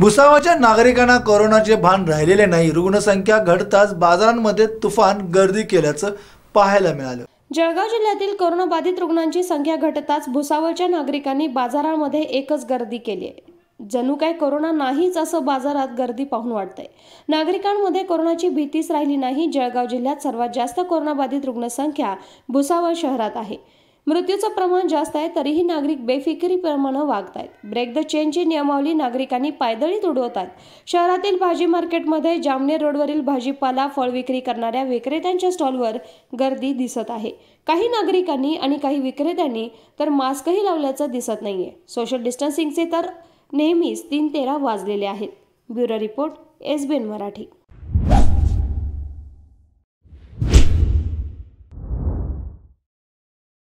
भुसावळच्या नागरिकांना कोरोनाचे भान राहिलेले नाही रुग्णसंख्या घडताच बाजारांमध्ये तुफान गर्दी केल्याचं पाहायला मिळालं जळगाव जिल्ह्यातील कोरोनाबाधित रुग्णांची संख्या घटताच भुसावळच्या नागरिकांनी बाजारामध्ये एकच गर्दी केली आहे जणू काय कोरोना नाहीच असं बाजारात गर्दी पाहून वाटतंय नागरिकांमध्ये कोरोनाची भीतीच राहिली नाही जळगाव जिल्ह्यात सर्वात जास्त कोरोनाबाधित रुग्णसंख्या भुसावळ शहरात आहे मृत्यूचं प्रमाण जास्त आहे तरीही नागरिक बेफिकिरीप्रमाणे वागत आहेत ब्रेक द चेनची नियमावली नागरिकांनी पायदळी तुडवतात शहरातील भाजी मार्केटमध्ये जामनेर रोडवरील भाजीपाला फळ विक्री करणाऱ्या विक्रेत्यांच्या स्टॉलवर गर्दी दिसत आहे काही नागरिकांनी आणि काही विक्रेत्यांनी तर मास्कही लावल्याचं दिसत नाहीये सोशल डिस्टन्सिंगचे तर नेहमीच तीन तेरा वाजलेले आहेत ब्युरो रिपोर्ट एसबीएन मराठी